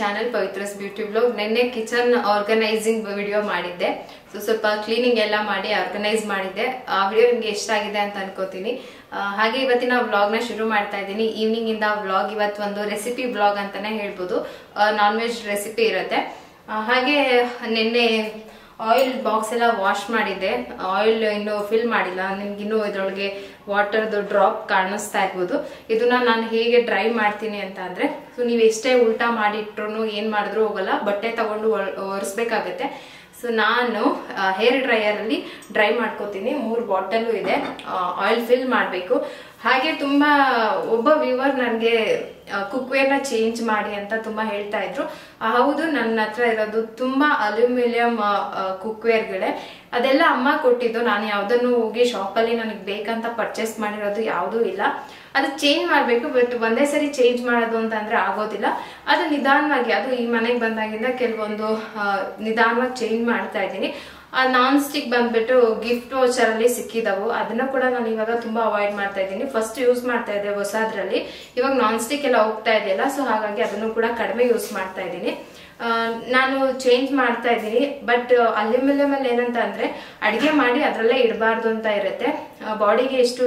channel Pavithra's beauty blog ನಿನ್ನೆ kitchen organising video ಮಾಡಿದ್ದೆ so ಸ್ವಲ್ಪ ಕ್ಲೀನಿಂಗ್ ಎಲ್ಲ ಮಾಡಿ ಆರ್ಗನೈಸ್ ಮಾಡಿದ್ದೆ ಆ ವಿಡಿಯೋ ನಿಮಗೆ ಎಷ್ಟಾಗಿದೆ ಅಂತ ಅನ್ಕೋತೀನಿ ಹಾಗೆ ಇವತ್ತಿನ ನ ಶುರು ಮಾಡ್ತಾ ಇದ್ದೀನಿ ಈವ್ನಿಂಗ್ ಇಂದ ವ್ಲಾಗ್ ಇವತ್ತು ಒಂದು ರೆಸಿಪಿ ಬ್ಲಾಗ್ ಅಂತಾನೆ ಹೇಳ್ಬೋದು ನಾನ್ ವೆಜ್ ರೆಸಿಪಿ ಇರುತ್ತೆ ಹಾಗೆ ನಿನ್ನೆ ಆಯಿಲ್ ಬಾಕ್ಸ್ ಎಲ್ಲ ವಾಶ್ ಮಾಡಿದೆ ಆಯಿಲ್ ಇನ್ನು ಫಿಲ್ ಮಾಡಿಲ್ಲ ನಿಮ್ಗೆ ಇನ್ನು ಇದರೊಳಗೆ ವಾಟರ್ದು ಡ್ರಾಪ್ ಕಾಣಿಸ್ತಾ ಇರ್ಬೋದು ಇದನ್ನ ನಾನು ಹೇಗೆ ಡ್ರೈ ಮಾಡ್ತೀನಿ ಅಂತ ಅಂದ್ರೆ ಸೊ ನೀವು ಎಷ್ಟೇ ಉಲ್ಟಾ ಮಾಡಿಟ್ರು ಏನು ಮಾಡಿದ್ರು ಹೋಗಲ್ಲ ಬಟ್ಟೆ ತಗೊಂಡು ಒರೆಸ್ಬೇಕಾಗತ್ತೆ ಸೊ ನಾನು ಹೇರ್ ಡ್ರೈಯರ್ ಅಲ್ಲಿ ಡ್ರೈ ಮಾಡ್ಕೋತೀನಿ ಮೂರು ಬಾಟಲು ಇದೆ ಆಯಿಲ್ ಫಿಲ್ ಮಾಡಬೇಕು ಹಾಗೆ ತುಂಬಾ ಒಬ್ಬ ವ್ಯೂವರ್ ನನಗೆ ಕುಕ್ವೇರ್ನ ಚೇಂಜ್ ಮಾಡಿ ಅಂತ ತುಂಬಾ ಹೇಳ್ತಾ ಇದ್ರು ಹೌದು ನನ್ನ ಹತ್ರ ಇರೋದು ತುಂಬಾ ಅಲ್ಯೂಮಿನಿಯಂ ಕುಕ್ವೇರ್ಗಳೇ ಅದೆಲ್ಲ ಅಮ್ಮ ಕೊಟ್ಟಿದ್ದು ನಾನು ಯಾವ್ದನ್ನು ಹೋಗಿ ಶಾಪಲ್ಲಿ ನನಗೆ ಬೇಕಂತ ಪರ್ಚೇಸ್ ಮಾಡಿರೋದು ಯಾವುದೂ ಇಲ್ಲ ಅದು ಚೇಂಜ್ ಮಾಡಬೇಕು ಬಟ್ ಒಂದೇ ಸರಿ ಚೇಂಜ್ ಮಾಡೋದು ಅಂತ ಆಗೋದಿಲ್ಲ ಅದು ನಿಧಾನವಾಗಿ ಅದು ಈ ಮನೆಗೆ ಬಂದಾಗಿಂದ ಕೆಲವೊಂದು ನಿಧಾನವಾಗಿ ಚೇಂಜ್ ಮಾಡ್ತಾ ಇದ್ದೀನಿ ನಾನ್ ಸ್ಟಿಕ್ ಬಂದ್ಬಿಟ್ಟು ಗಿಫ್ಟ್ ವಾಚರ್ ಅಲ್ಲಿ ಸಿಕ್ಕಿದವು ಅದನ್ನ ಕೂಡ ನಾನು ಇವಾಗ ತುಂಬಾ ಅವಾಯ್ಡ್ ಮಾಡ್ತಾ ಇದ್ದೀನಿ ಫಸ್ಟ್ ಯೂಸ್ ಮಾಡ್ತಾ ಇದ್ದೆ ಹೊಸದ್ರಲ್ಲಿ ಇವಾಗ ನಾನ್ ಸ್ಟಿಕ್ ಎಲ್ಲ ಹೋಗ್ತಾ ಇದೆಯಲ್ಲ ಸೊ ಹಾಗಾಗಿ ಅದನ್ನು ಕೂಡ ಕಡಿಮೆ ಯೂಸ್ ಮಾಡ್ತಾ ಇದ್ದೀನಿ ನಾನು ಚೇಂಜ್ ಮಾಡ್ತಾ ಇದ್ದೀನಿ ಬಟ್ ಅಲ್ಯೂಮಿನಿಯಂ ಅಲ್ಲಿ ಏನಂತ ಅಂದ್ರೆ ಅಡಿಗೆ ಮಾಡಿ ಅದರಲ್ಲೇ ಇಡಬಾರ್ದು ಅಂತ ಇರುತ್ತೆ ಬಾಡಿಗೆ ಎಷ್ಟು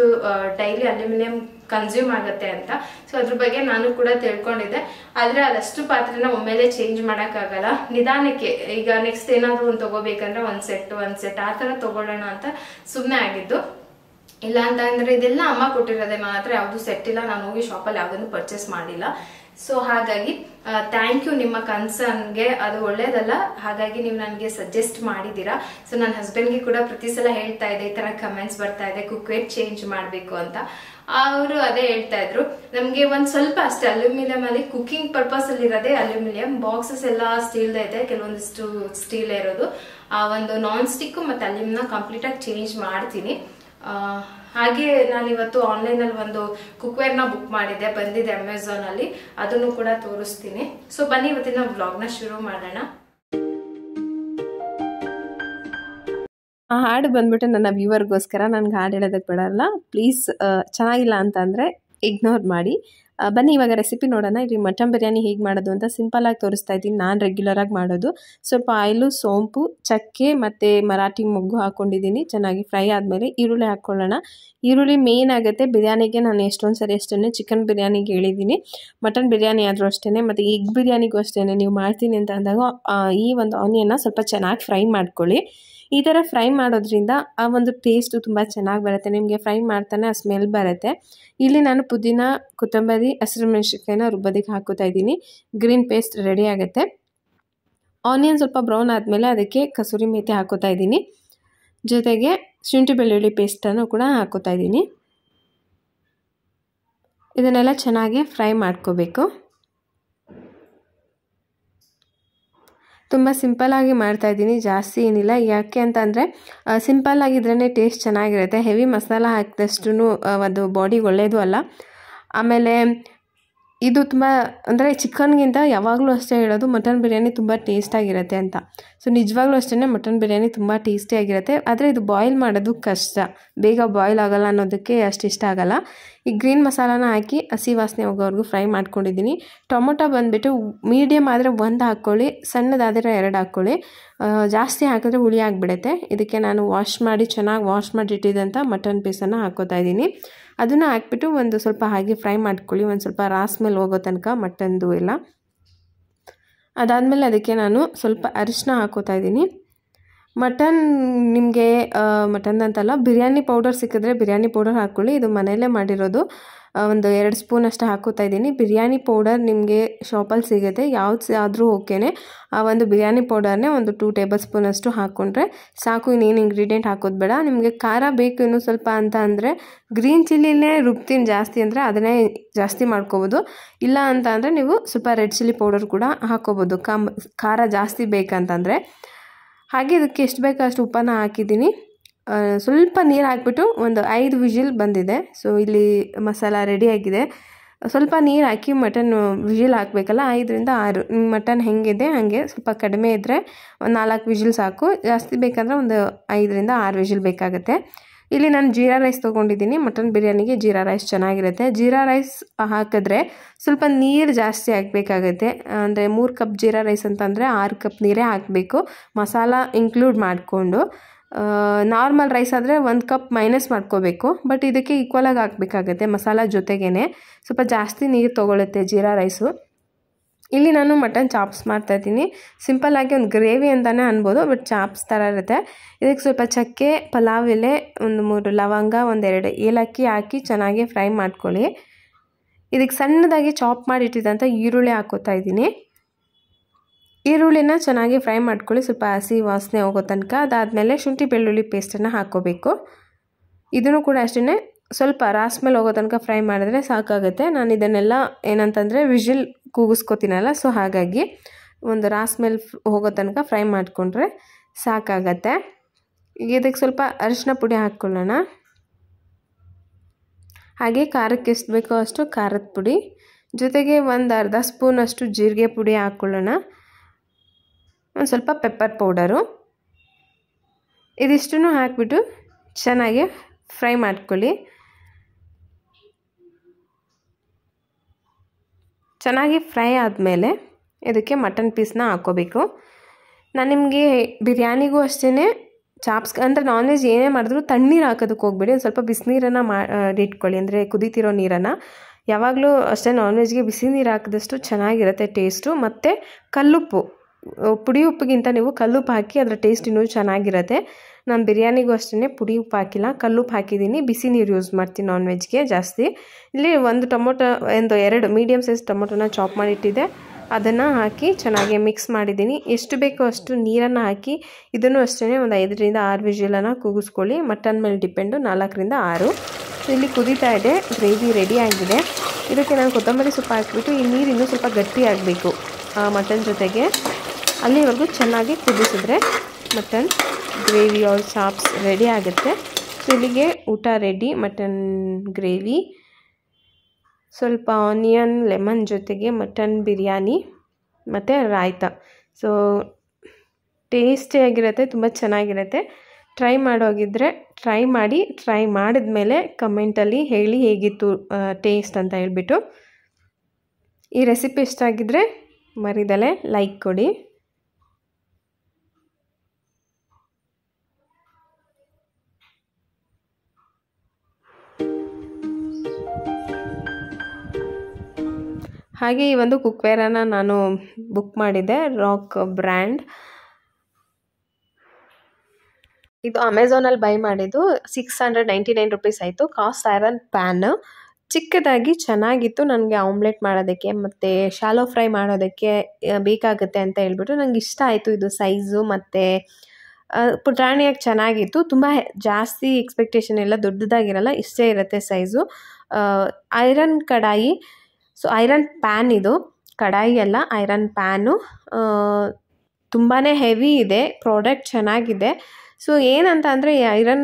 ಡೈಲಿ ಅಲ್ಯೂಮಿನಿಯಂ ಕನ್ಸ್ಯೂಮ್ ಆಗುತ್ತೆ ಅಂತ ಸೊ ಅದ್ರ ಬಗ್ಗೆ ನಾನು ಕೂಡ ತಿಳ್ಕೊಂಡಿದ್ದೆ ಆದರೆ ಅದಷ್ಟು ಪಾತ್ರೆನ ಒಮ್ಮೆಲೆ ಚೇಂಜ್ ಮಾಡೋಕ್ಕಾಗಲ್ಲ ನಿಧಾನಕ್ಕೆ ಈಗ ನೆಕ್ಸ್ಟ್ ಏನಾದರೂ ಒಂದು ತೊಗೋಬೇಕಂದ್ರೆ ಒಂದು ಸೆಟ್ ಒಂದು ಸೆಟ್ ಆ ಥರ ತೊಗೊಳ್ಳೋಣ ಅಂತ ಸುಮ್ಮನೆ ಆಗಿದ್ದು ಇಲ್ಲ ಅಂತ ಇದೆಲ್ಲ ಅಮ್ಮ ಕೊಟ್ಟಿರೋದೇ ಮಾತ್ರ ಯಾವುದು ಸೆಟ್ ಇಲ್ಲ ನಾನು ಹೋಗಿ ಶಾಪಲ್ಲಿ ಯಾವುದನ್ನು ಪರ್ಚೇಸ್ ಮಾಡಿಲ್ಲ ಸೊ ಹಾಗಾಗಿ ಥ್ಯಾಂಕ್ ಯು ನಿಮ್ಮ ಕನ್ಸರ್ನ್ಗೆ ಅದು ಒಳ್ಳೇದಲ್ಲ ಹಾಗಾಗಿ ನೀವು ನನಗೆ ಸಜೆಸ್ಟ್ ಮಾಡಿದ್ದೀರಾ ಸೊ ನನ್ನ ಹಸ್ಬೆಂಡ್ಗೆ ಕೂಡ ಪ್ರತಿ ಸಲ ಹೇಳ್ತಾ ಇದೆ ಈ ಥರ ಕಮೆಂಟ್ಸ್ ಬರ್ತಾ ಇದೆ ಕುಕ್ವೇರ್ ಚೇಂಜ್ ಮಾಡಬೇಕು ಅಂತ ಅವರು ಅದೇ ಹೇಳ್ತಾ ಇದ್ರು ನಮಗೆ ಒಂದು ಸ್ವಲ್ಪ ಅಷ್ಟೇ ಅಲ್ಯೂಮಿನಿಯಂ ಅಲ್ಲಿ ಕುಕ್ಕಿಂಗ್ ಪರ್ಪಸ್ ಅಲ್ಲಿ ಇರೋದೇ ಅಲ್ಯೂಮಿನಿಯಂ ಬಾಕ್ಸಸ್ ಎಲ್ಲ ಸ್ಟೀಲ್ ಇದೆ ಕೆಲವೊಂದಿಷ್ಟು ಸ್ಟೀಲ್ ಇರೋದು ಆ ಒಂದು ನಾನ್ ಸ್ಟಿಕ್ ಮತ್ತೆ ಅಲ್ಯೂಮಿನ ಕಂಪ್ಲೀಟ್ ಆಗಿ ಚೇಂಜ್ ಮಾಡ್ತೀನಿ ಹಾಗೆ ನಾನಿವತ್ತು ಅಲ್ಲಿ ಒಂದು ನ ಬುಕ್ ಮಾಡಿದ್ದೆ ಬಂದಿದೆ ಅಲ್ಲಿ ಅದನ್ನು ಕೂಡ ತೋರಿಸ್ತೀನಿ ಸೊ ಬನ್ನಿ ಇವತ್ತಿನ ನ ಶುರು ಮಾಡೋಣ ಆ ಹಾಡು ಬಂದ್ಬಿಟ್ಟು ನನ್ನ ವ್ಯೂವರ್ಗೋಸ್ಕರ ನನ್ಗೆ ಹಾಡು ಹೇಳೋದಕ್ಕೆ ಬಿಡಲ್ಲ ಪ್ಲೀಸ್ ಚೆನ್ನಾಗಿಲ್ಲ ಅಂತಂದರೆ ಇಗ್ನೋರ್ ಮಾಡಿ ಬನ್ನಿ ಇವಾಗ ರೆಸಿಪಿ ನೋಡೋಣ ಇಲ್ಲಿ ಮಟನ್ ಬಿರಿಯಾನಿ ಹೇಗೆ ಮಾಡೋದು ಅಂತ ಸಿಂಪಲ್ಲಾಗಿ ತೋರಿಸ್ತಾ ಇದ್ದೀನಿ ನಾನು ರೆಗ್ಯುಲರಾಗಿ ಮಾಡೋದು ಸ್ವಲ್ಪ ಆಯಿಲು ಸೋಂಪು ಚಕ್ಕೆ ಮತ್ತು ಮರಾಠಿ ಮೊಗ್ಗು ಹಾಕ್ಕೊಂಡಿದ್ದೀನಿ ಚೆನ್ನಾಗಿ ಫ್ರೈ ಆದಮೇಲೆ ಈರುಳ್ಳಿ ಹಾಕ್ಕೊಳ್ಳೋಣ ಈರುಳ್ಳಿ ಮೇಯ್ನ್ ಆಗುತ್ತೆ ಬಿರಿಯಾನಿಗೆ ನಾನು ಎಷ್ಟೊಂದು ಸರಿ ಅಷ್ಟೇ ಚಿಕನ್ ಬಿರಿಯಾನಿಗೆ ಹೇಳಿದ್ದೀನಿ ಮಟನ್ ಬಿರಿಯಾನಿ ಆದರೂ ಅಷ್ಟೇ ಮತ್ತು ಎಗ್ ಬಿರಿಯಾನಿಗೂ ಅಷ್ಟೇ ನೀವು ಮಾಡ್ತೀನಿ ಅಂತ ಅಂದಾಗ ಈ ಒಂದು ಆನಿಯನ್ನ ಸ್ವಲ್ಪ ಚೆನ್ನಾಗಿ ಫ್ರೈ ಮಾಡ್ಕೊಳ್ಳಿ ಈ ಥರ ಫ್ರೈ ಮಾಡೋದ್ರಿಂದ ಆ ಒಂದು ಟೇಸ್ಟು ತುಂಬ ಚೆನ್ನಾಗಿ ಬರುತ್ತೆ ನಿಮಗೆ ಫ್ರೈ ಮಾಡ್ತಾನೆ ಆ ಸ್ಮೆಲ್ ಬರುತ್ತೆ ಇಲ್ಲಿ ನಾನು ಪುದೀನ ಕೊತ್ತಂಬರಿ ಹಸಿರು ಮೆಣಸಿನ್ಕಾಯಿನ ರುಬ್ಬದಿಗೆ ಹಾಕೋತಾ ಇದ್ದೀನಿ ಗ್ರೀನ್ ಪೇಸ್ಟ್ ರೆಡಿ ಆಗುತ್ತೆ ಆನಿಯನ್ ಸ್ವಲ್ಪ ಬ್ರೌನ್ ಆದಮೇಲೆ ಅದಕ್ಕೆ ಕಸೂರಿ ಮೇಥಿ ಹಾಕೋತಾ ಇದ್ದೀನಿ ಜೊತೆಗೆ ಶುಂಠಿ ಬೆಳ್ಳುಳ್ಳಿ ಪೇಸ್ಟನ್ನು ಕೂಡ ಹಾಕೋತಾ ಇದ್ದೀನಿ ಇದನ್ನೆಲ್ಲ ಚೆನ್ನಾಗಿ ಫ್ರೈ ಮಾಡ್ಕೋಬೇಕು ತುಂಬ ಸಿಂಪಲ್ಲಾಗಿ ಮಾಡ್ತಾಯಿದ್ದೀನಿ ಜಾಸ್ತಿ ಏನಿಲ್ಲ ಯಾಕೆ ಅಂತ ಅಂದರೆ ಸಿಂಪಲ್ಲಾಗಿದ್ರೇ ಟೇಸ್ಟ್ ಚೆನ್ನಾಗಿರುತ್ತೆ ಹೆವಿ ಮಸಾಲ ಹಾಕಿದಷ್ಟು ಅದು ಬಾಡಿಗೆ ಒಳ್ಳೆಯದು ಅಲ್ಲ ಆಮೇಲೆ ಇದು ತುಂಬ ಅಂದರೆ ಚಿಕನ್ಗಿಂತ ಯಾವಾಗಲೂ ಅಷ್ಟೇ ಹೇಳೋದು ಮಟನ್ ಬಿರಿಯಾನಿ ತುಂಬ ಟೇಸ್ಟಾಗಿರುತ್ತೆ ಅಂತ ಸೊ ನಿಜವಾಗ್ಲೂ ಅಷ್ಟೇ ಮಟನ್ ಬಿರಿಯಾನಿ ತುಂಬ ಟೇಸ್ಟಿಯಾಗಿರುತ್ತೆ ಆದರೆ ಇದು ಬಾಯ್ಲ್ ಮಾಡೋದು ಕಷ್ಟ ಬೇಗ ಬಾಯ್ಲ್ ಆಗೋಲ್ಲ ಅನ್ನೋದಕ್ಕೆ ಅಷ್ಟು ಇಷ್ಟ ಆಗೋಲ್ಲ ಈ ಗ್ರೀನ್ ಮಸಾಲಾನ ಹಾಕಿ ಹಸಿ ವಾಸನೆ ಹೋಗೋವರೆಗೂ ಫ್ರೈ ಮಾಡ್ಕೊಂಡಿದ್ದೀನಿ ಟೊಮೊಟೊ ಬಂದುಬಿಟ್ಟು ಮೀಡಿಯಮ್ ಆದರೆ ಒಂದು ಹಾಕ್ಕೊಳ್ಳಿ ಸಣ್ಣದಾದರೆ ಎರಡು ಹಾಕ್ಕೊಳ್ಳಿ ಜಾಸ್ತಿ ಹಾಕಿದ್ರೆ ಹುಳಿ ಆಗಿಬಿಡುತ್ತೆ ಇದಕ್ಕೆ ನಾನು ವಾಶ್ ಮಾಡಿ ಚೆನ್ನಾಗಿ ವಾಶ್ ಮಾಡಿಟ್ಟಿದ್ದಂಥ ಮಟನ್ ಪೀಸನ್ನು ಹಾಕೋತಾ ಇದ್ದೀನಿ ಅದನ್ನು ಹಾಕ್ಬಿಟ್ಟು ಒಂದು ಸ್ವಲ್ಪ ಹಾಗೆ ಫ್ರೈ ಮಾಡ್ಕೊಳ್ಳಿ ಒಂದು ಸ್ವಲ್ಪ ರಾಸ್ ಮೇಲೆ ಹೋಗೋ ತನಕ ಮಟನ್ದು ಎಲ್ಲ ಅದಾದಮೇಲೆ ಅದಕ್ಕೆ ನಾನು ಸ್ವಲ್ಪ ಅರಿಶಿನ ಹಾಕೋತಾ ಇದ್ದೀನಿ ಮಟನ್ ನಿಮಗೆ ಮಟನ್ ಅಂತಲ್ಲ ಬಿರಿಯಾನಿ ಪೌಡರ್ ಸಿಕ್ಕಿದ್ರೆ ಬಿರಿಯಾನಿ ಪೌಡರ್ ಹಾಕ್ಕೊಳ್ಳಿ ಇದು ಮನೆಯಲ್ಲೇ ಮಾಡಿರೋದು ಒಂದು ಎರಡು ಸ್ಪೂನ್ ಅಷ್ಟು ಹಾಕೋತಾ ಇದ್ದೀನಿ ಬಿರಿಯಾನಿ ಪೌಡರ್ ನಿಮಗೆ ಶಾಪಲ್ಲಿ ಸಿಗುತ್ತೆ ಯಾವ್ದು ಆದರೂ ಓಕೆನೆ ಆ ಒಂದು ಬಿರಿಯಾನಿ ಪೌಡರ್ನೇ ಒಂದು ಟೂ ಟೇಬಲ್ ಸ್ಪೂನ್ ಅಷ್ಟು ಹಾಕ್ಕೊಂಡ್ರೆ ಸಾಕು ಇನ್ನೇನು ಇಂಗ್ರೀಡಿಯೆಂಟ್ ಹಾಕೋದು ಬೇಡ ನಿಮಗೆ ಖಾರ ಬೇಕು ಇನ್ನೂ ಸ್ವಲ್ಪ ಅಂತ ಅಂದರೆ ಗ್ರೀನ್ ಚಿಲ್ಲಿನೇ ರುಬ್ತೀನಿ ಜಾಸ್ತಿ ಅಂದರೆ ಅದನ್ನೇ ಜಾಸ್ತಿ ಮಾಡ್ಕೋಬೋದು ಇಲ್ಲ ಅಂತ ನೀವು ಸ್ವಲ್ಪ ರೆಡ್ ಚಿಲ್ಲಿ ಪೌಡರ್ ಕೂಡ ಹಾಕ್ಕೋಬೋದು ಕಮ್ ಖಾರ ಜಾಸ್ತಿ ಬೇಕಂತಂದರೆ ಹಾಗೆ ಇದಕ್ಕೆ ಎಷ್ಟು ಬೇಕೋ ಅಷ್ಟು ಉಪ್ಪನ್ನ ಹಾಕಿದ್ದೀನಿ ಸ್ವಲ್ಪ ನೀರು ಹಾಕಿಬಿಟ್ಟು ಒಂದು ಐದು ವಿಜಿಲ್ ಬಂದಿದೆ ಸೊ ಇಲ್ಲಿ ಮಸಾಲ ರೆಡಿಯಾಗಿದೆ ಸ್ವಲ್ಪ ನೀರು ಹಾಕಿ ಮಟನ್ ವಿಜಿಲ್ ಹಾಕಬೇಕಲ್ಲ ಐದರಿಂದ ಆರು ಮಟನ್ ಹೆಂಗಿದೆ ಹಾಗೆ ಸ್ವಲ್ಪ ಕಡಿಮೆ ಇದ್ದರೆ ಒಂದು ನಾಲ್ಕು ವಿಜಿಲ್ ಸಾಕು ಜಾಸ್ತಿ ಬೇಕಂದರೆ ಒಂದು ಐದರಿಂದ ಆರು ವಿಜಿಲ್ ಬೇಕಾಗುತ್ತೆ ಇಲ್ಲಿ ನಾನು ಜೀರಾ ರೈಸ್ ತೊಗೊಂಡಿದ್ದೀನಿ ಮಟನ್ ಬಿರಿಯಾನಿಗೆ ಜೀರಾ ರೈಸ್ ಚೆನ್ನಾಗಿರುತ್ತೆ ಜೀರಾ ರೈಸ್ ಹಾಕಿದ್ರೆ ಸ್ವಲ್ಪ ನೀರು ಜಾಸ್ತಿ ಹಾಕಬೇಕಾಗತ್ತೆ ಅಂದರೆ ಮೂರು ಕಪ್ ಜೀರಾ ರೈಸ್ ಅಂತಂದರೆ ಆರು ಕಪ್ ನೀರೇ ಹಾಕಬೇಕು ಮಸಾಲ ಇನ್ಕ್ಲೂಡ್ ಮಾಡಿಕೊಂಡು ನಾರ್ಮಲ್ ರೈಸ್ ಆದರೆ ಒಂದು ಕಪ್ ಮೈನಸ್ ಮಾಡ್ಕೋಬೇಕು ಬಟ್ ಇದಕ್ಕೆ ಈಕ್ವಲಾಗಿ ಹಾಕಬೇಕಾಗತ್ತೆ ಮಸಾಲ ಜೊತೆಗೇ ಸ್ವಲ್ಪ ಜಾಸ್ತಿ ನೀರು ತೊಗೊಳುತ್ತೆ ಜೀರಾ ರೈಸು ಇಲ್ಲಿ ನಾನು ಮಟನ್ ಚಾಪ್ಸ್ ಮಾಡ್ತಾ ಮಾಡ್ತಾಯಿದ್ದೀನಿ ಸಿಂಪಲ್ಲಾಗಿ ಒಂದು ಗ್ರೇವಿ ಅಂತಲೇ ಅನ್ಬೋದು ಬಟ್ ಚಾಪ್ಸ್ ಥರ ಇರುತ್ತೆ ಇದಕ್ಕೆ ಸ್ವಲ್ಪ ಚಕ್ಕೆ ಪಲಾವ್ ಎಲೆ ಒಂದು ಮೂರು ಲವಂಗ ಒಂದೆರಡು ಏಲಕ್ಕಿ ಹಾಕಿ ಚೆನ್ನಾಗಿ ಫ್ರೈ ಮಾಡ್ಕೊಳ್ಳಿ ಇದಕ್ಕೆ ಸಣ್ಣದಾಗಿ ಚಾಪ್ ಮಾಡಿಟ್ಟಿದ್ದಂಥ ಈರುಳ್ಳಿ ಹಾಕೋತಾ ಇದ್ದೀನಿ ಈರುಳ್ಳಿನ ಚೆನ್ನಾಗಿ ಫ್ರೈ ಮಾಡ್ಕೊಳ್ಳಿ ಸ್ವಲ್ಪ ಹಸಿ ವಾಸನೆ ಹೋಗೋ ತನಕ ಅದಾದಮೇಲೆ ಶುಂಠಿ ಬೆಳ್ಳುಳ್ಳಿ ಪೇಸ್ಟನ್ನು ಹಾಕ್ಕೋಬೇಕು ಇದನ್ನು ಕೂಡ ಅಷ್ಟೇ ಸ್ವಲ್ಪ ರಾಸ್ ಮೇಲೆ ಹೋಗೋ ತನಕ ಫ್ರೈ ಮಾಡಿದ್ರೆ ಸಾಕಾಗುತ್ತೆ ನಾನು ಇದನ್ನೆಲ್ಲ ಏನಂತಂದರೆ ವಿಜಿಲ್ ಕೂಗಿಸ್ಕೋತೀನಲ್ಲ ಸೊ ಹಾಗಾಗಿ ಒಂದು ರಾಸ್ ಮೇಲೆ ಹೋಗೋ ತನಕ ಫ್ರೈ ಮಾಡಿಕೊಂಡ್ರೆ ಸಾಕಾಗತ್ತೆ ಈಗ ಇದಕ್ಕೆ ಸ್ವಲ್ಪ ಅರಿಶಿನ ಪುಡಿ ಹಾಕ್ಕೊಳ್ಳೋಣ ಹಾಗೆ ಖಾರಕ್ಕೆ ಎಷ್ಟು ಬೇಕೋ ಅಷ್ಟು ಖಾರದ ಪುಡಿ ಜೊತೆಗೆ ಒಂದು ಅರ್ಧ ಸ್ಪೂನಷ್ಟು ಜೀರಿಗೆ ಪುಡಿ ಹಾಕ್ಕೊಳ್ಳೋಣ ಒಂದು ಸ್ವಲ್ಪ ಪೆಪ್ಪರ್ ಪೌಡರು ಇದಿಷ್ಟನ್ನು ಹಾಕಿಬಿಟ್ಟು ಚೆನ್ನಾಗಿ ಫ್ರೈ ಮಾಡ್ಕೊಳ್ಳಿ ಚೆನ್ನಾಗಿ ಫ್ರೈ ಆದಮೇಲೆ ಇದಕ್ಕೆ ಮಟನ್ ಪೀಸ್ನ ಹಾಕ್ಕೋಬೇಕು ನಾನು ನಿಮಗೆ ಬಿರಿಯಾನಿಗೂ ಅಷ್ಟೇ ಚಾಪ್ಸ್ ಅಂದರೆ ನಾನ್ ವೆಜ್ ಏನೇ ಮಾಡಿದ್ರು ತಣ್ಣೀರು ಹಾಕೋದಕ್ಕೆ ಹೋಗ್ಬೇಡಿ ಒಂದು ಸ್ವಲ್ಪ ಬಿಸಿನೀರನ್ನು ಮಾಡಿ ಇಟ್ಕೊಳ್ಳಿ ಅಂದರೆ ಕುದೀತಿರೋ ನೀರನ್ನು ಯಾವಾಗಲೂ ಅಷ್ಟೇ ನಾನ್ ವೆಜ್ಗೆ ಬಿಸಿ ನೀರು ಹಾಕಿದಷ್ಟು ಚೆನ್ನಾಗಿರುತ್ತೆ ಟೇಸ್ಟು ಮತ್ತು ಕಲ್ಲುಪ್ಪು ಪುಡಿ ಉಪ್ಪಿಗಿಂತ ನೀವು ಕಲ್ಲುಪ್ಪು ಹಾಕಿ ಅದರ ಟೇಸ್ಟ್ ಇನ್ನೂ ಚೆನ್ನಾಗಿರುತ್ತೆ ನಾನು ಬಿರಿಯಾನಿಗೂ ಅಷ್ಟೇ ಪುಡಿ ಉಪ್ಪು ಹಾಕಿಲ್ಲ ಕಲ್ಲುಪ್ಪು ಹಾಕಿದ್ದೀನಿ ಬಿಸಿ ನೀರು ಯೂಸ್ ಮಾಡ್ತೀನಿ ನಾನ್ ವೆಜ್ಗೆ ಜಾಸ್ತಿ ಇಲ್ಲಿ ಒಂದು ಟೊಮೊಟೊ ಒಂದು ಎರಡು ಮೀಡಿಯಮ್ ಸೈಜ್ ಟೊಮೊಟೊನ ಚಾಪ್ ಮಾಡಿಟ್ಟಿದ್ದೆ ಅದನ್ನು ಹಾಕಿ ಚೆನ್ನಾಗಿ ಮಿಕ್ಸ್ ಮಾಡಿದ್ದೀನಿ ಎಷ್ಟು ಬೇಕೋ ಅಷ್ಟು ನೀರನ್ನು ಹಾಕಿ ಇದನ್ನು ಅಷ್ಟೇ ಒಂದು ಐದರಿಂದ ಆರು ವಿಜಿಲನ್ನ ಕೂಗಿಸ್ಕೊಳ್ಳಿ ಮಟನ್ ಮೇಲೆ ಡಿಪೆಂಡು ನಾಲ್ಕರಿಂದ ಆರು ಇಲ್ಲಿ ಕುದೀತಾ ಇದೆ ಗ್ರೇವಿ ರೆಡಿ ಆಗಿದೆ ಇದಕ್ಕೆ ನಾನು ಕೊತ್ತಂಬರಿ ಸೊಪ್ಪು ಹಾಕಿಬಿಟ್ಟು ಈ ಇನ್ನೂ ಸ್ವಲ್ಪ ಗಟ್ಟಿ ಆಗಬೇಕು ಮಟನ್ ಜೊತೆಗೆ ಅಲ್ಲಿವರೆಗೂ ಚೆನ್ನಾಗಿ ಕುದಿಸಿದ್ರೆ mutton gravy all chops ready ಆಗುತ್ತೆ ಸೊ ಇಲ್ಲಿಗೆ ಊಟ ರೆಡಿ ಮಟನ್ ಗ್ರೇವಿ ಸ್ವಲ್ಪ ಆನಿಯನ್ ಲೆಮನ್ ಜೊತೆಗೆ ಮಟನ್ ಬಿರಿಯಾನಿ ಮತ್ತು ರಾಯ್ತ ಸೊ ಟೇಸ್ಟಿಯಾಗಿರುತ್ತೆ ತುಂಬ ಚೆನ್ನಾಗಿರುತ್ತೆ ಟ್ರೈ ಮಾಡೋಗಿದ್ರೆ ಟ್ರೈ ಮಾಡಿ ಟ್ರೈ ಮಾಡಿದ ಮೇಲೆ ಕಮೆಂಟಲ್ಲಿ ಹೇಳಿ ಹೇಗಿತ್ತು ಟೇಸ್ಟ್ ಅಂತ ಹೇಳಿಬಿಟ್ಟು ಈ ರೆಸಿಪಿ ಇಷ್ಟ ಆಗಿದ್ದರೆ ಮರಿದಲೆ ಲೈಕ್ ಕೊಡಿ ಹಾಗೆ ಈ ಒಂದು ಕುಕ್ವೇರನ್ನು ನಾನು ಬುಕ್ ಮಾಡಿದ್ದೆ ರಾಕ್ ಬ್ರ್ಯಾಂಡ್ ಇದು ಅಮೆಝಾನಲ್ಲಿ ಬೈ ಮಾಡಿದ್ದು six hundred ninety nine rupees ಆಯಿತು ಕಾಸ್ಟ್ ಐರನ್ ಪ್ಯಾನ್ ಚಿಕ್ಕದಾಗಿ ಚೆನ್ನಾಗಿತ್ತು ನನಗೆ ಆಮ್ಲೆಟ್ ಮಾಡೋದಕ್ಕೆ ಮತ್ತು ಶಾಲೋ ಫ್ರೈ ಮಾಡೋದಕ್ಕೆ ಬೇಕಾಗುತ್ತೆ ಅಂತ ಹೇಳ್ಬಿಟ್ಟು ನನಗೆ ಇಷ್ಟ ಆಯಿತು ಇದು ಸೈಜು ಮತ್ತು ಪುಟಾಣಿಯಾಗಿ ಚೆನ್ನಾಗಿತ್ತು ತುಂಬ ಜಾಸ್ತಿ ಎಕ್ಸ್ಪೆಕ್ಟೇಷನ್ ಎಲ್ಲ ದೊಡ್ಡದಾಗಿರಲ್ಲ ಇಷ್ಟೇ ಇರುತ್ತೆ size iron kadai so iron pan ಇದು ಕಡಾಯಿ ಅಲ್ಲ ಐರನ್ ಪ್ಯಾನು ತುಂಬಾ ಹೆವಿ ಇದೆ ಪ್ರಾಡಕ್ಟ್ ಚೆನ್ನಾಗಿದೆ ಸೊ ಏನಂತ ಅಂದರೆ ಐರನ್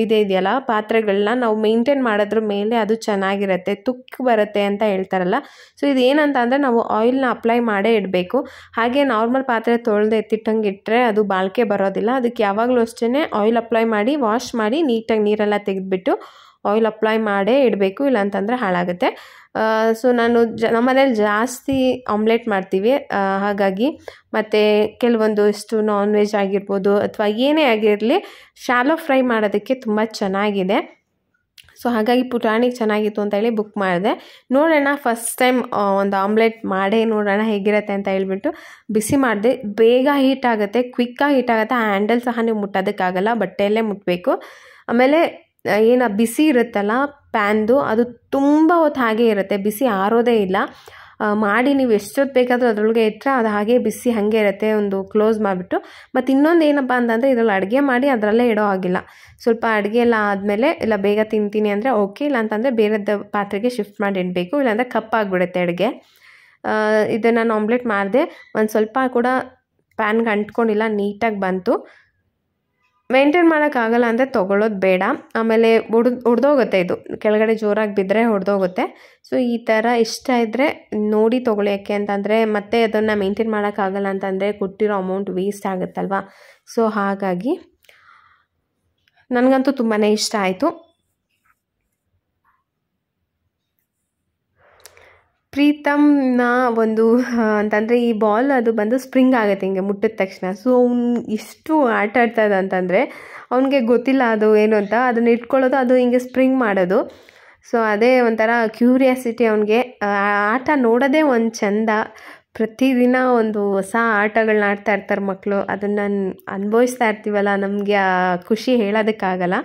ಇದೆ ಇದೆಯಲ್ಲ ಪಾತ್ರೆಗಳನ್ನ ನಾವು ಮೇಂಟೈನ್ ಮಾಡೋದ್ರ ಮೇಲೆ ಅದು ಚೆನ್ನಾಗಿರುತ್ತೆ ತುಕ್ಕು ಬರುತ್ತೆ ಅಂತ ಹೇಳ್ತಾರಲ್ಲ ಸೊ ಇದು ಏನಂತ ಅಂದರೆ ನಾವು ಆಯಿಲ್ನ ಅಪ್ಲೈ ಮಾಡೇ ಇಡಬೇಕು ಹಾಗೆ ನಾರ್ಮಲ್ ಪಾತ್ರೆ ತೊಳೆದು ಎತ್ತಿಟ್ಟಂಗೆ ಇಟ್ಟರೆ ಅದು ಬಾಳಿಕೆ ಬರೋದಿಲ್ಲ ಅದಕ್ಕೆ ಯಾವಾಗಲೂ ಅಷ್ಟೇ ಆಯಿಲ್ ಅಪ್ಲೈ ಮಾಡಿ ವಾಶ್ ಮಾಡಿ ನೀಟಾಗಿ ನೀರೆಲ್ಲ ತೆಗೆದುಬಿಟ್ಟು ಆಯಿಲ್ ಅಪ್ಲೈ ಮಾಡೇ ಇಡಬೇಕು ಇಲ್ಲಾಂತಂದರೆ ಹಾಳಾಗುತ್ತೆ ಸೊ ನಾನು ಜ ನಮ್ಮನೇಲಿ ಜಾಸ್ತಿ ಆಮ್ಲೆಟ್ ಮಾಡ್ತೀವಿ ಹಾಗಾಗಿ ಮತ್ತು ಕೆಲವೊಂದು ಇಷ್ಟು ನಾನ್ ವೆಜ್ ಆಗಿರ್ಬೋದು ಅಥವಾ ಏನೇ ಆಗಿರಲಿ ಶಾಲೋ ಫ್ರೈ ಮಾಡೋದಕ್ಕೆ ತುಂಬ ಚೆನ್ನಾಗಿದೆ ಸೊ ಹಾಗಾಗಿ ಪುಟಾಣಿ ಚೆನ್ನಾಗಿತ್ತು ಅಂತ ಹೇಳಿ ಬುಕ್ ಮಾಡಿದೆ ನೋಡೋಣ ಫಸ್ಟ್ ಟೈಮ್ ಒಂದು ಆಮ್ಲೆಟ್ ಮಾಡೇ ನೋಡೋಣ ಹೇಗಿರುತ್ತೆ ಅಂತ ಹೇಳ್ಬಿಟ್ಟು ಬಿಸಿ ಮಾಡಿದೆ ಬೇಗ ಹೀಟ್ ಆಗುತ್ತೆ ಕ್ವಿಕ್ಕಾಗಿ ಹೀಟ್ ಆಗುತ್ತೆ ಹ್ಯಾಂಡಲ್ ಸಹ ನೀವು ಮುಟ್ಟೋದಕ್ಕಾಗಲ್ಲ ಬಟ್ಟೆಯಲ್ಲೇ ಮುಟ್ಟಬೇಕು ಆಮೇಲೆ ಏನು ಬಿಸಿ ಇರುತ್ತಲ್ಲ ಪ್ಯಾನ್ದು ಅದು ತುಂಬ ಹೊತ್ತು ಹಾಗೆ ಇರುತ್ತೆ ಬಿಸಿ ಆರೋದೇ ಇಲ್ಲ ಮಾಡಿ ನೀವು ಎಷ್ಟೊತ್ತು ಬೇಕಾದರೂ ಅದರೊಳಗೆ ಇಟ್ಟರೆ ಅದು ಹಾಗೆ ಬಿಸಿ ಹಾಗೆ ಇರುತ್ತೆ ಒಂದು ಕ್ಲೋಸ್ ಮಾಡಿಬಿಟ್ಟು ಮತ್ತು ಇನ್ನೊಂದು ಏನಪ್ಪ ಅಂತಂದರೆ ಇದರಲ್ಲಿ ಅಡುಗೆ ಮಾಡಿ ಅದರಲ್ಲೇ ಇಡೋ ಆಗಿಲ್ಲ ಸ್ವಲ್ಪ ಅಡುಗೆ ಎಲ್ಲ ಆದಮೇಲೆ ಇಲ್ಲ ಬೇಗ ತಿಂತೀನಿ ಅಂದರೆ ಓಕೆ ಇಲ್ಲ ಅಂತಂದರೆ ಬೇರೆದ ಪಾತ್ರೆಗೆ ಶಿಫ್ಟ್ ಮಾಡಿ ಇಡಬೇಕು ಇಲ್ಲಾಂದರೆ ಕಪ್ಪಾಗಿಬಿಡುತ್ತೆ ಅಡುಗೆ ಇದನ್ನು ನಾನು ಆಮ್ಲೆಟ್ ಮಾಡಿದೆ ಒಂದು ಸ್ವಲ್ಪ ಕೂಡ ಪ್ಯಾನ್ಗೆ ಅಂಟ್ಕೊಂಡಿಲ್ಲ ನೀಟಾಗಿ ಬಂತು ಮೇಂಟೈನ್ ಮಾಡೋಕ್ಕಾಗಲ್ಲ ಅಂದರೆ ತೊಗೊಳ್ಳೋದು ಬೇಡ ಆಮೇಲೆ ಒಡ್ದು ಹೊಡೆದೋಗುತ್ತೆ ಇದು ಕೆಳಗಡೆ ಜೋರಾಗಿ ಬಿದ್ದರೆ ಹೊಡೆದೋಗುತ್ತೆ ಸೊ ಈ ಥರ ಇಷ್ಟ ಇದ್ದರೆ ನೋಡಿ ತೊಗೊಳ್ಳಿ ಯಾಕೆ ಅಂತಂದರೆ ಮತ್ತೆ ಅದನ್ನು ಮೇಂಟೈನ್ ಮಾಡೋಕ್ಕಾಗಲ್ಲ ಅಂತಂದರೆ ಕೊಟ್ಟಿರೋ ಅಮೌಂಟ್ ವೇಸ್ಟ್ ಆಗುತ್ತಲ್ವಾ ಸೊ ಹಾಗಾಗಿ ನನಗಂತೂ ತುಂಬಾ ಇಷ್ಟ ಆಯಿತು ಪ್ರೀತಮ್ನ ಒಂದು ಅಂತಂದರೆ ಈ ಬಾಲ್ ಅದು ಬಂದು ಸ್ಪ್ರಿಂಗ್ ಆಗುತ್ತೆ ಹಿಂಗೆ ಮುಟ್ಟಿದ ತಕ್ಷಣ ಸೊ ಅವ್ನು ಇಷ್ಟು ಆಟ ಆಡ್ತಾ ಇದ್ದ ಅಂತಂದರೆ ಅವನಿಗೆ ಗೊತ್ತಿಲ್ಲ ಅದು ಏನು ಅಂತ ಅದನ್ನ ಇಟ್ಕೊಳ್ಳೋದು ಅದು ಹಿಂಗೆ ಸ್ಪ್ರಿಂಗ್ ಮಾಡೋದು ಸೊ ಅದೇ ಒಂಥರ ಕ್ಯೂರಿಯಾಸಿಟಿ ಅವನಿಗೆ ಆಟ ನೋಡೋದೇ ಒಂದು ಚಂದ ಪ್ರತಿದಿನ ಒಂದು ಹೊಸ ಆಟಗಳನ್ನ ಆಡ್ತಾ ಇರ್ತಾರೆ ಮಕ್ಕಳು ಅದನ್ನು ಅನುಭವಿಸ್ತಾ ಇರ್ತೀವಲ್ಲ ನಮಗೆ ಆ ಖುಷಿ ಹೇಳೋದಕ್ಕಾಗಲ್ಲ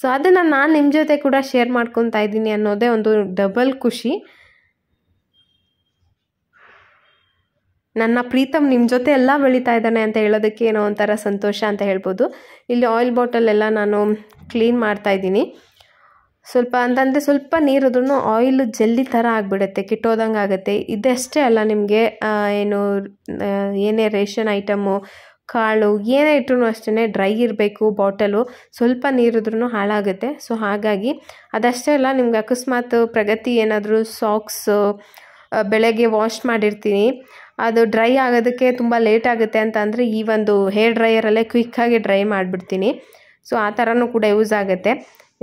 ಸೊ ಅದನ್ನು ನಾನು ನಿಮ್ಮ ಜೊತೆ ಕೂಡ ಶೇರ್ ಮಾಡ್ಕೊತಾ ಇದ್ದೀನಿ ಅನ್ನೋದೇ ಒಂದು ಡಬಲ್ ಖುಷಿ ನನ್ನ ಪ್ರೀತಮ್ ನಿಮ್ಮ ಜೊತೆ ಎಲ್ಲ ಬೆಳೀತಾ ಇದ್ದಾನೆ ಅಂತ ಹೇಳೋದಕ್ಕೆ ಏನೋ ಒಂಥರ ಸಂತೋಷ ಅಂತ ಹೇಳ್ಬೋದು ಇಲ್ಲಿ ಆಯಿಲ್ ಬಾಟಲೆಲ್ಲ ನಾನು ಕ್ಲೀನ್ ಮಾಡ್ತಾ ಇದ್ದೀನಿ ಸ್ವಲ್ಪ ಅಂತಂದರೆ ಸ್ವಲ್ಪ ನೀರಿದ್ರೂ ಆಯಿಲ್ ಜಲ್ದಿ ಥರ ಆಗಿಬಿಡುತ್ತೆ ಕಿಟ್ಟೋದಂಗೆ ಆಗುತ್ತೆ ಇದಷ್ಟೇ ಅಲ್ಲ ನಿಮಗೆ ಏನು ಏನೇ ರೇಷನ್ ಐಟಮು ಕಾಳು ಏನೇ ಇಟ್ರೂ ಅಷ್ಟೇ ಡ್ರೈ ಇರಬೇಕು ಬಾಟಲು ಸ್ವಲ್ಪ ನೀರಿದ್ರೂ ಹಾಳಾಗುತ್ತೆ ಸೊ ಹಾಗಾಗಿ ಅದಷ್ಟೇ ಅಲ್ಲ ನಿಮ್ಗೆ ಅಕಸ್ಮಾತ್ ಪ್ರಗತಿ ಏನಾದರೂ ಸಾಕ್ಸು ಬೆಳಗ್ಗೆ ವಾಶ್ ಮಾಡಿರ್ತೀನಿ ಅದು ಡ್ರೈ ಆಗೋದಕ್ಕೆ ತುಂಬ ಲೇಟ್ ಆಗುತ್ತೆ ಅಂತ ಅಂದರೆ ಈ ಒಂದು ಹೇರ್ ಡ್ರೈಯರಲ್ಲೇ ಕ್ವಿಕ್ಕಾಗಿ ಡ್ರೈ ಮಾಡಿಬಿಡ್ತೀನಿ ಸೊ ಆ ಥರನೂ ಕೂಡ ಯೂಸ್ ಆಗುತ್ತೆ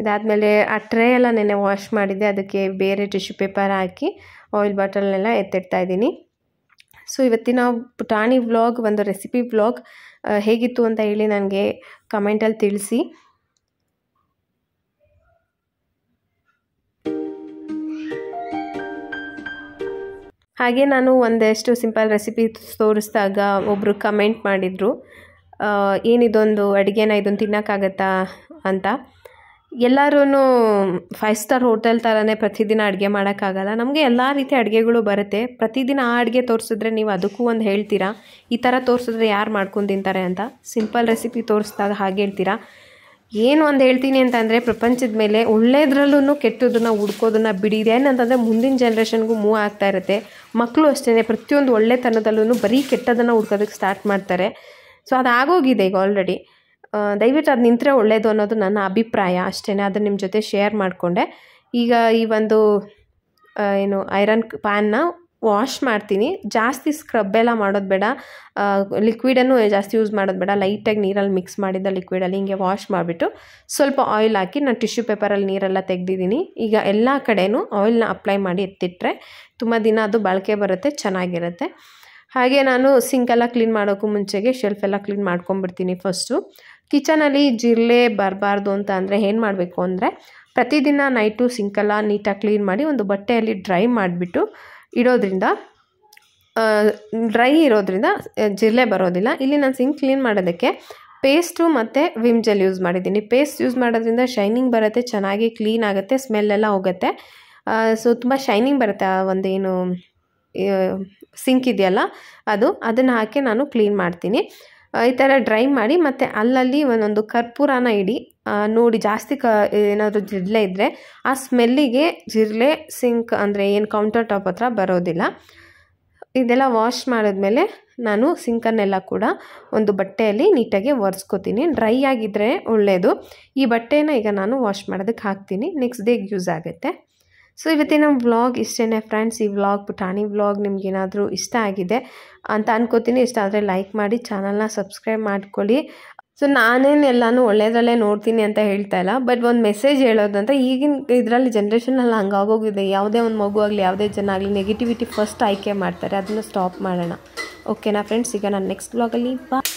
ಇದಾದಮೇಲೆ ಆ ಟ್ರೇ ಎಲ್ಲ ನೆನೆ ವಾಶ್ ಮಾಡಿದ್ದೆ ಅದಕ್ಕೆ ಬೇರೆ ಟಿಶ್ಯೂ ಪೇಪರ್ ಹಾಕಿ ಆಯಿಲ್ ಬಾಟಲ್ನೆಲ್ಲ ಎತ್ತಿಡ್ತಾ ಇದ್ದೀನಿ ಸೊ ಇವತ್ತಿನ ಪುಟಾಣಿ ವ್ಲಾಗ್ ಒಂದು ರೆಸಿಪಿ ವ್ಲಾಗ್ ಹೇಗಿತ್ತು ಅಂತ ಹೇಳಿ ನನಗೆ ಕಮೆಂಟಲ್ಲಿ ತಿಳಿಸಿ ಹಾಗೆ ನಾನು ಒಂದಷ್ಟು ಸಿಂಪಲ್ ರೆಸಿಪಿ ತೋರಿಸಿದಾಗ ಒಬ್ಬರು ಕಮೆಂಟ್ ಮಾಡಿದರು ಏನಿದೊಂದು ಅಡುಗೆನ ಇದೊಂದು ತಿನ್ನೋಕ್ಕಾಗತ್ತಾ ಅಂತ ಎಲ್ಲರೂ ಫೈವ್ ಸ್ಟಾರ್ ಹೋಟೆಲ್ ಥರನೇ ಪ್ರತಿದಿನ ಅಡುಗೆ ಮಾಡೋಕ್ಕಾಗಲ್ಲ ನಮಗೆ ಎಲ್ಲ ರೀತಿ ಅಡುಗೆಗಳು ಬರುತ್ತೆ ಪ್ರತಿದಿನ ಆ ಅಡುಗೆ ತೋರಿಸಿದ್ರೆ ನೀವು ಅದಕ್ಕೂ ಒಂದು ಹೇಳ್ತೀರಾ ಈ ಥರ ತೋರಿಸಿದ್ರೆ ಯಾರು ಮಾಡ್ಕೊಂಡು ತಿಂತಾರೆ ಅಂತ ಸಿಂಪಲ್ ರೆಸಿಪಿ ತೋರಿಸಿದಾಗ ಹಾಗೆ ಹೇಳ್ತೀರಾ ಏನು ಒಂದು ಹೇಳ್ತೀನಿ ಅಂತಂದರೆ ಪ್ರಪಂಚದ ಮೇಲೆ ಒಳ್ಳೆಯದ್ರಲ್ಲೂ ಕೆಟ್ಟದನ್ನು ಹುಡ್ಕೋದನ್ನು ಬಿಡಿದೆ ಏನಂತಂದರೆ ಮುಂದಿನ ಜನ್ರೇಷನ್ಗೂ ಮೂವ್ ಆಗ್ತಾ ಇರುತ್ತೆ ಮಕ್ಕಳು ಅಷ್ಟೇ ಪ್ರತಿಯೊಂದು ಒಳ್ಳೆತನದಲ್ಲೂ ಬರೀ ಕೆಟ್ಟದನ್ನು ಹುಡ್ಕೋದಕ್ಕೆ ಸ್ಟಾರ್ಟ್ ಮಾಡ್ತಾರೆ ಸೊ ಅದು ಆಗೋಗಿದೆ ಈಗ ಆಲ್ರೆಡಿ ದಯವಿಟ್ಟು ಅದು ನಿಂತರೆ ಒಳ್ಳೆಯದು ಅನ್ನೋದು ನನ್ನ ಅಭಿಪ್ರಾಯ ಅಷ್ಟೇ ಅದನ್ನು ನಿಮ್ಮ ಜೊತೆ ಶೇರ್ ಮಾಡಿಕೊಂಡೆ ಈಗ ಈ ಒಂದು ಏನು ಐರನ್ ಪ್ಯಾನ್ನ ವಾಶ್ ಮಾಡ್ತೀನಿ ಜಾಸ್ತಿ ಸ್ಕ್ರಬ್ ಎಲ್ಲ ಮಾಡೋದು ಬೇಡ ಲಿಕ್ವಿಡನ್ನು ಜಾಸ್ತಿ ಯೂಸ್ ಮಾಡೋದು ಬೇಡ ಲೈಟಾಗಿ ನೀರಲ್ಲಿ ಮಿಕ್ಸ್ ಮಾಡಿದ್ದ ಲಿಕ್ವಿಡಲ್ಲಿ ಹಿಂಗೆ ವಾಶ್ ಮಾಡಿಬಿಟ್ಟು ಸ್ವಲ್ಪ ಆಯಿಲ್ ಹಾಕಿ ನಾನು ಟಿಶ್ಯೂ ಪೇಪರಲ್ಲಿ ನೀರೆಲ್ಲ ತೆಗೆದಿದ್ದೀನಿ ಈಗ ಎಲ್ಲ ಕಡೆಯೂ ಆಯಿಲ್ನ ಅಪ್ಲೈ ಮಾಡಿ ಎತ್ತಿಟ್ರೆ ತುಂಬ ದಿನ ಅದು ಬಾಳಿಕೆ ಬರುತ್ತೆ ಚೆನ್ನಾಗಿರುತ್ತೆ ಹಾಗೆ ನಾನು ಸಿಂಕೆಲ್ಲ ಕ್ಲೀನ್ ಮಾಡೋಕ್ಕೂ ಮುಂಚೆಗೆ ಶೆಲ್ಫ್ ಎಲ್ಲ ಕ್ಲೀನ್ ಮಾಡ್ಕೊಂಬಿಡ್ತೀನಿ ಫಸ್ಟು ಕಿಚನಲ್ಲಿ ಜಿರಳೆ ಬರಬಾರ್ದು ಅಂತ ಅಂದರೆ ಏನು ಮಾಡಬೇಕು ಅಂದರೆ ಪ್ರತಿದಿನ ನೈಟು ಸಿಂಕೆಲ್ಲ ನೀಟಾಗಿ ಕ್ಲೀನ್ ಮಾಡಿ ಒಂದು ಬಟ್ಟೆಯಲ್ಲಿ ಡ್ರೈ ಮಾಡಿಬಿಟ್ಟು ಇಡೋದ್ರಿಂದ ಡ್ರೈ ಇರೋದ್ರಿಂದ ಜಿರಳೆ ಬರೋದಿಲ್ಲ ಇಲ್ಲಿ ನಾನು ಸಿಂಕ್ ಕ್ಲೀನ್ ಮಾಡೋದಕ್ಕೆ ಪೇಸ್ಟು ಮತ್ತು ವಿಮ್ ಜೆಲ್ ಯೂಸ್ ಮಾಡಿದ್ದೀನಿ ಪೇಸ್ಟ್ ಯೂಸ್ ಮಾಡೋದ್ರಿಂದ ಶೈನಿಂಗ್ ಬರುತ್ತೆ ಚೆನ್ನಾಗಿ ಕ್ಲೀನ್ ಆಗುತ್ತೆ ಸ್ಮೆಲ್ಲೆಲ್ಲ ಹೋಗುತ್ತೆ ಸೊ ತುಂಬ ಶೈನಿಂಗ್ ಬರುತ್ತೆ ಆ ಒಂದೇನು ಸಿಂಕ್ ಇದೆಯಲ್ಲ ಅದು ಅದನ್ನು ಹಾಕಿ ನಾನು ಕ್ಲೀನ್ ಮಾಡ್ತೀನಿ ಈ ಥರ ಡ್ರೈ ಮಾಡಿ ಮತ್ತು ಅಲ್ಲಲ್ಲಿ ಒಂದೊಂದು ಕರ್ಪೂರನ ಇಡಿ ನೋಡಿ ಜಾಸ್ತಿ ಕ ಏನಾದರೂ ಜಿರಳೆ ಇದ್ದರೆ ಆ ಸ್ಮೆಲ್ಲಿಗೆ ಜಿರಳೆ ಸಿಂಕ್ ಅಂದರೆ ಏನು ಕೌಂಟರ್ ಟಾಪ್ ಹತ್ರ ಬರೋದಿಲ್ಲ ಇದೆಲ್ಲ ವಾಶ್ ಮಾಡಿದ್ಮೇಲೆ ನಾನು ಸಿಂಕನ್ನೆಲ್ಲ ಕೂಡ ಒಂದು ಬಟ್ಟೆಯಲ್ಲಿ ನೀಟಾಗಿ ಒರೆಸ್ಕೋತೀನಿ ಡ್ರೈ ಆಗಿದ್ದರೆ ಒಳ್ಳೆಯದು ಈ ಬಟ್ಟೆನ ಈಗ ನಾನು ವಾಶ್ ಮಾಡೋದಕ್ಕೆ ಹಾಕ್ತೀನಿ ನೆಕ್ಸ್ಟ್ ಡೇಗೆ ಯೂಸ್ ಆಗುತ್ತೆ ಸೊ ಇವತ್ತಿನ ವ್ಲಾಗ್ ಇಷ್ಟೇ ಫ್ರೆಂಡ್ಸ್ ಈ ವ್ಲಾಗ್ ಪುಟಾಣಿ ವ್ಲಾಗ್ ನಿಮಗೇನಾದರೂ ಇಷ್ಟ ಆಗಿದೆ ಅಂತ ಅನ್ಕೋತೀನಿ ಇಷ್ಟ ಆದರೆ ಲೈಕ್ ಮಾಡಿ ಚಾನಲ್ನ ಸಬ್ಸ್ಕ್ರೈಬ್ ಮಾಡ್ಕೊಳ್ಳಿ ಸೊ ನಾನೇನು ಎಲ್ಲಾನು ಒಳ್ಳೆಯದರಲ್ಲೇ ನೋಡ್ತೀನಿ ಅಂತ ಹೇಳ್ತಾ ಇಲ್ಲ ಬಟ್ ಒಂದು ಮೆಸೇಜ್ ಹೇಳೋದಂತ ಈಗಿನ ಇದರಲ್ಲಿ ಜನ್ರೇಷನಲ್ಲಿ ಹಂಗೆ ಆಗೋಗಿದೆ ಯಾವುದೇ ಒಂದು ಮಗು ಆಗಲಿ ಯಾವುದೇ ಜನ ಆಗಲಿ ನೆಗೆಟಿವಿಟಿ ಫಸ್ಟ್ ಆಯ್ಕೆ ಮಾಡ್ತಾರೆ ಅದನ್ನು ಸ್ಟಾಪ್ ಮಾಡೋಣ ಓಕೆನಾ ಫ್ರೆಂಡ್ಸ್ ಈಗ ನಾನು ನೆಕ್ಸ್ಟ್ ಬ್ಲಾಗಲ್ಲಿ ಬಾ